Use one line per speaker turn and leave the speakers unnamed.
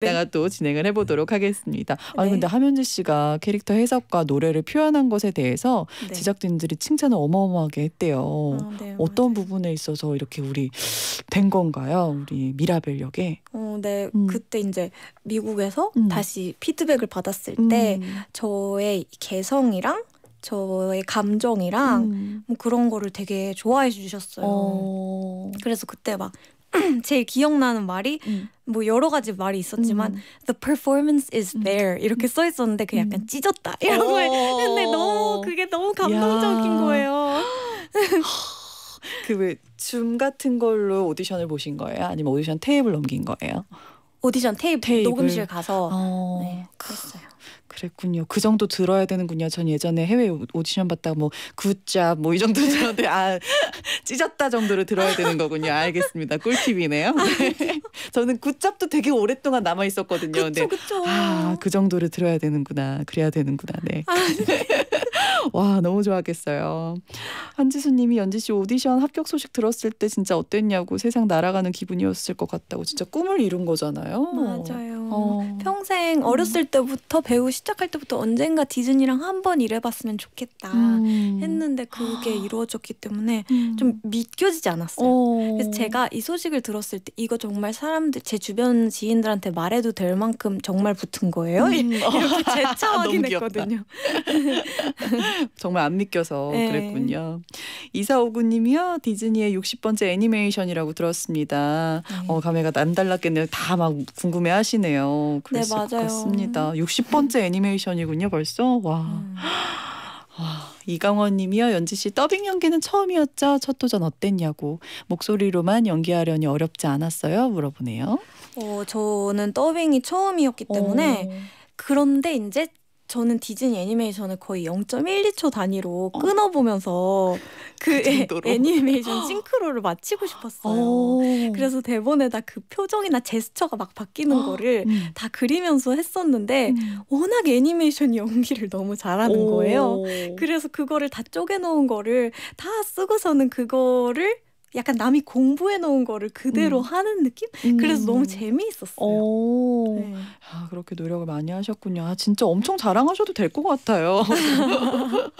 네. 이따가 네. 또 진행을 해보도록 하겠습니다. 아 네. 근데 하면지 씨가 캐릭터 해석과 노래를 표현한 것에 대해서 네. 제작진들이 칭찬을 어마어마하게 했대요. 아, 네, 어떤 맞아요. 부분에 있어서 이렇게 우리 된 건가요? 우리 미라벨 역에?
어, 네. 음. 그때 이제 미국에서 음. 다시 피드백을 받았을 때 음. 저의 개성이랑 저의 감정이랑 음. 뭐 그런 거를 되게 좋아해 주셨어요. 어... 그래서 그때 막 제일 기억나는 말이 음. 뭐 여러 가지 말이 있었지만 음. the performance is 음. there 음. 이렇게 써 있었는데 그게 약간 음. 찢었다 이런 걸 했는데 어. 너무 그게 너무
감동적인 야. 거예요. 그왜줌 같은 걸로 오디션을 보신 거예요? 아니면 오디션 테이블 넘긴 거예요? 오디션 테이블, 테이블. 녹음실
가서 어. 네, 그랬어요.
그랬군요. 그 정도 들어야 되는군요. 전 예전에 해외 오디션 봤다가 뭐 굿잡 뭐 이 정도 들었는데 아 찢었다 정도를 들어야 되는 거군요. 알겠습니다. 꿀팁이네요. 아, 네. 저는 굿잡도 되게 오랫동안 남아 있었거든요. 그쵸, 근데 그쵸. 아, 그정도를 들어야 되는구나. 그래야 되는구나. 네. 아, 네. 와 너무 좋아하겠어요. 한지수님이 연지 씨 오디션 합격 소식 들었을 때 진짜 어땠냐고 세상 날아가는 기분이었을 것 같다고 진짜 꿈을 이룬 거잖아요. 맞아요.
어, 어. 평생 음. 어렸을 때부터 배우 시작할 때부터 언젠가 디즈니랑 한번 일해봤으면 좋겠다 음. 했는데 그게 아. 이루어졌기 때문에 음. 좀 믿겨지지 않았어요. 어. 그래서 제가 이 소식을 들었을 때 이거 정말 사람들 제 주변 지인들한테 말해도
될 만큼 정말 붙은 거예요. 음. 이렇게 재차 확인했거든요. 정말 안 믿겨서 네. 그랬군요. 이사오구님이요. 디즈니의 60번째 애니메이션이라고 들었습니다. 네. 어, 감회가 남달랐겠네요. 다 막 궁금해하시네요. 네 맞아요. 같습니다. 60번째 음. 애니메이션이군요. 벌써 와. 음. 와, 이강원님이요. 연지 씨 더빙 연기는 처음이었죠. 첫 도전 어땠냐고 목소리로만 연기하려니 어렵지 않았어요. 물어보네요.
어, 저는 더빙이 처음이었기 때문에 오. 그런데 이제 저는 디즈니 애니메이션을 거의 0.12초 단위로 어. 끊어보면서 그, 그 애, 니메이션 싱크로를 마치고 싶었어요. 오. 어. 그래서 대본에다 그 표정이나 제스처가 막 바뀌는 거를 음. 다 그리면서 했었는데 음. 워낙 애니메이션 연기를 너무 잘하는 오. 거예요. 그래서 그거를 다 쪼개놓은 거를 다 쓰고서는 그거를 약간
남이 공부해 놓은 거를 그대로 음. 하는 느낌? 음. 그래서 너무 재미있었어요. 네. 아, 그렇게 노력을 많이 하셨군요. 아, 진짜 엄청 자랑하셔도 될 것 같아요.